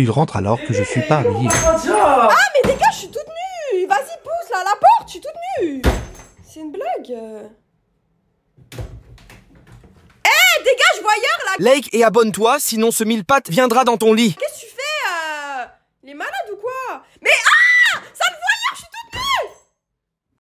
Il rentre alors que je suis pas habillé. Ah, mais dégage, je suis toute nue Vas-y, pousse, là, la porte, je suis toute nue C'est une blague Eh dégage, voyeur, là Like et abonne-toi, sinon ce mille pattes viendra dans ton lit Qu'est-ce que tu fais Il euh, est malade ou quoi Mais